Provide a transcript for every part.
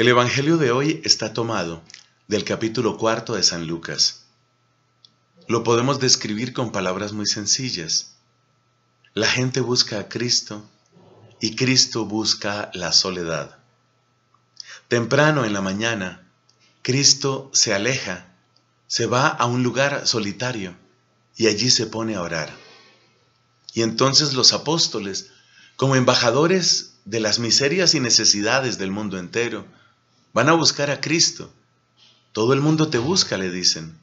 El Evangelio de hoy está tomado del capítulo cuarto de San Lucas. Lo podemos describir con palabras muy sencillas. La gente busca a Cristo y Cristo busca la soledad. Temprano en la mañana, Cristo se aleja, se va a un lugar solitario y allí se pone a orar. Y entonces los apóstoles, como embajadores de las miserias y necesidades del mundo entero, Van a buscar a Cristo. Todo el mundo te busca, le dicen.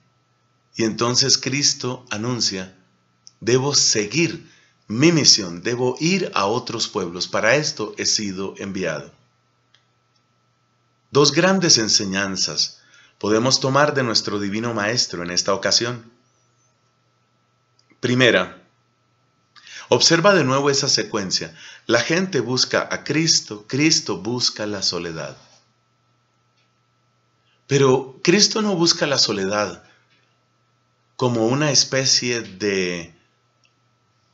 Y entonces Cristo anuncia, debo seguir mi misión, debo ir a otros pueblos, para esto he sido enviado. Dos grandes enseñanzas podemos tomar de nuestro Divino Maestro en esta ocasión. Primera, observa de nuevo esa secuencia. La gente busca a Cristo, Cristo busca la soledad. Pero Cristo no busca la soledad como una especie de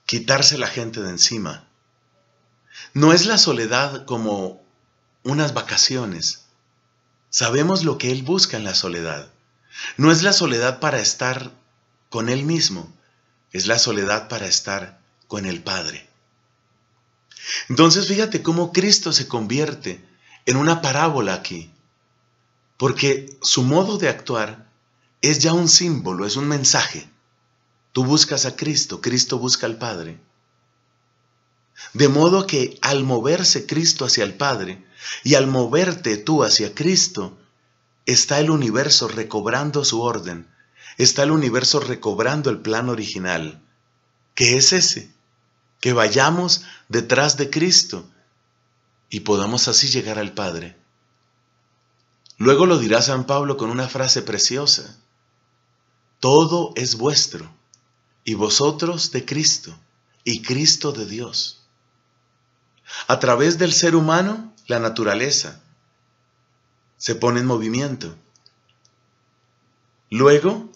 quitarse la gente de encima. No es la soledad como unas vacaciones. Sabemos lo que Él busca en la soledad. No es la soledad para estar con Él mismo, es la soledad para estar con el Padre. Entonces fíjate cómo Cristo se convierte en una parábola aquí. Porque su modo de actuar es ya un símbolo, es un mensaje. Tú buscas a Cristo, Cristo busca al Padre. De modo que al moverse Cristo hacia el Padre y al moverte tú hacia Cristo, está el universo recobrando su orden, está el universo recobrando el plan original, que es ese, que vayamos detrás de Cristo y podamos así llegar al Padre. Luego lo dirá San Pablo con una frase preciosa. Todo es vuestro, y vosotros de Cristo, y Cristo de Dios. A través del ser humano, la naturaleza se pone en movimiento. Luego,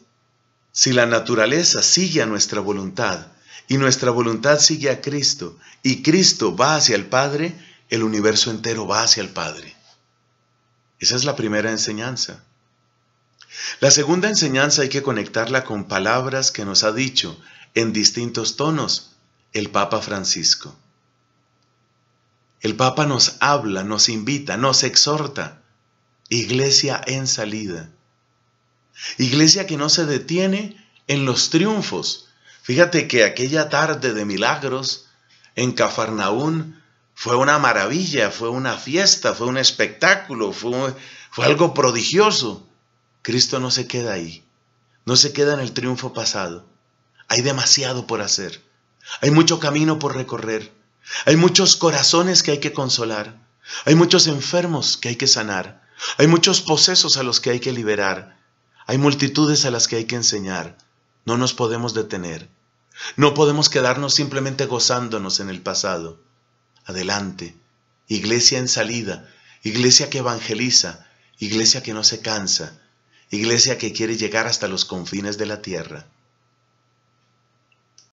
si la naturaleza sigue a nuestra voluntad, y nuestra voluntad sigue a Cristo, y Cristo va hacia el Padre, el universo entero va hacia el Padre. Esa es la primera enseñanza. La segunda enseñanza hay que conectarla con palabras que nos ha dicho en distintos tonos el Papa Francisco. El Papa nos habla, nos invita, nos exhorta. Iglesia en salida. Iglesia que no se detiene en los triunfos. Fíjate que aquella tarde de milagros en Cafarnaún fue una maravilla, fue una fiesta, fue un espectáculo, fue, algo prodigioso. Cristo no se queda ahí, no se queda en el triunfo pasado. Hay demasiado por hacer, hay mucho camino por recorrer, hay muchos corazones que hay que consolar, hay muchos enfermos que hay que sanar, hay muchos posesos a los que hay que liberar, hay multitudes a las que hay que enseñar. No nos podemos detener, no podemos quedarnos simplemente gozándonos en el pasado adelante, iglesia en salida, iglesia que evangeliza, iglesia que no se cansa, iglesia que quiere llegar hasta los confines de la tierra.